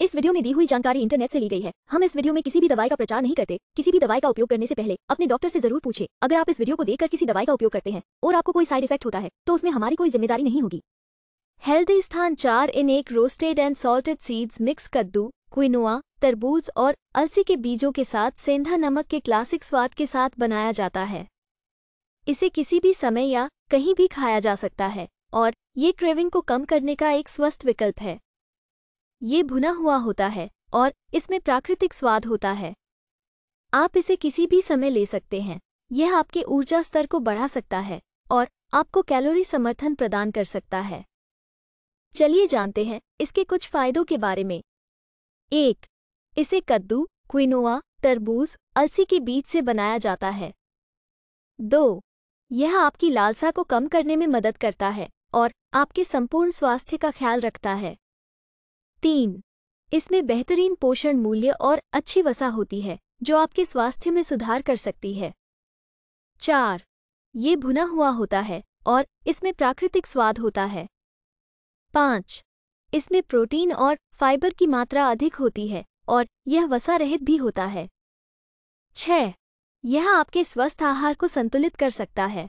इस वीडियो में दी हुई जानकारी इंटरनेट से ली गई है हम इस वीडियो में किसी भी दवाई का प्रचार नहीं करते किसी भी दवाई का उपयोग करने से पहले अपने डॉक्टर से जरूर पूछे अगर आप इस वीडियो को देखकर किसी दवाई का उपयोग करते हैं और आपको कोई साइड इफेक्ट होता है तो उसमें हमारी कोई जिम्मेदारी नहीं होगी हेल्दी स्थान चार इन एक roasted and salted seeds mix कद्दू क्विनोआ तरबूज और अलसी के बीजों के साथ सेंधा नमक के क्लासिक स्वाद के साथ बनाया जाता है इसे किसी भी समय या कहीं भी खाया जा सकता है और ये क्रेविंग को कम करने का एक स्वस्थ विकल्प है ये भुना हुआ होता है और इसमें प्राकृतिक स्वाद होता है आप इसे किसी भी समय ले सकते हैं यह आपके ऊर्जा स्तर को बढ़ा सकता है और आपको कैलोरी समर्थन प्रदान कर सकता है चलिए जानते हैं इसके कुछ फायदों के बारे में एक इसे कद्दू क्विनोआ तरबूज अलसी के बीज से बनाया जाता है दो यह आपकी लालसा को कम करने में मदद करता है और आपके संपूर्ण स्वास्थ्य का ख्याल रखता है तीन इसमें बेहतरीन पोषण मूल्य और अच्छी वसा होती है जो आपके स्वास्थ्य में सुधार कर सकती है चार ये भुना हुआ होता है और इसमें प्राकृतिक स्वाद होता है पाँच इसमें प्रोटीन और फाइबर की मात्रा अधिक होती है और यह वसा रहित भी होता है छह यह आपके स्वस्थ आहार को संतुलित कर सकता है